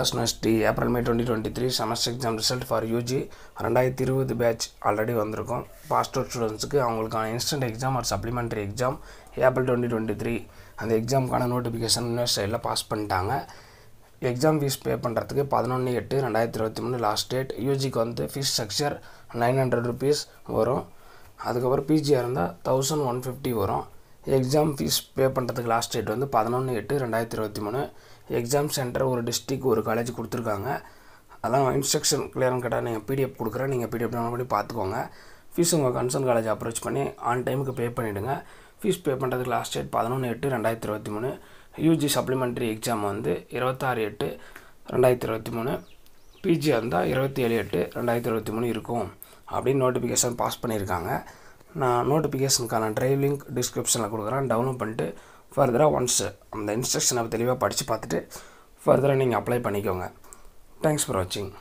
university April May twenty twenty three semester exam result for UG ரெண்டாயிரத்தி இருபது batch already வந்திருக்கும் passed out ஸ்டூடெண்ட்ஸுக்கு அவங்களுக்கான instant exam or supplementary exam April twenty twenty three அந்த எக்ஸாமுக்கான notification யூனிவர்சிட்டியில் pass பண்ணிட்டாங்க எக்ஸாம் ஃபீஸ் பே பண்ணுறதுக்கு பதினொன்று எட்டு ரெண்டாயிரத்தி இருபத்தி மூணு லாஸ்ட் டேட் யூஜிக்கு வந்து fee structure nine hundred rupees வரும் அதுக்கப்புறம் பிஜியாக இருந்தால் தௌசண்ட் ஒன் ஃபிஃப்டி வரும் எக்ஸாம் ஃபீஸ் பே பண்ணுறதுக்கு லாஸ்ட் டேட் வந்து பதினொன்று எட்டு ரெண்டாயிரத்தி இருபத்தி மூணு எக்ஸாம் சென்டர் ஒரு டிஸ்ட்ரிக் ஒரு காலேஜ் கொடுத்துருக்காங்க அதான் இன்ஸ்ட்ரக்ஷன் கிளியர்னு கேட்டால் நீங்கள் பிடிஎஃப் கொடுக்குறேன் நீங்கள் பிடிஎஃப் டவுன்லோட் பண்ணி பார்த்துக்கோங்க ஃபீஸ் உங்கள் கன்சர்ன் காலேஜ் அப்ரோச் பண்ணி ஆன் டைமுக்கு பே பண்ணிவிடுங்க ஃபீஸ் பே பண்ணுறதுக்கு லாஸ்ட் டேட் பதினொன்று எட்டு ரெண்டாயிரத்தி இருபத்தி மூணு யூஜி சப்ளிமெண்ட்ரி எக்ஸாம் வந்து இருபத்தாறு எட்டு ரெண்டாயிரத்தி இருபத்தி மூணு பிஜி வந்தால் இருபத்தி ஏழு எட்டு ரெண்டாயிரத்தி இருபத்தி மூணு இருக்கும் அப்படின்னு நோட்டிஃபிகேஷன் பாஸ் பண்ணியிருக்காங்க நான் நோட்டிஃபிகேஷனுக்கான ட்ரைவ் லிங்க் டிஸ்கிரிப்ஷனில் கொடுக்குறேன் டவுன்லோட் பண்ணிட்டு ஃபர்தராக ஒன்ஸ் அந்த இன்ஸ்ட்ரக்ஷனை தெளிவாக படித்து பார்த்துட்டு ஃபர்தராக நீங்கள் அப்ளை பண்ணிக்கோங்க தேங்க்ஸ் ஃபார் வாட்சிங்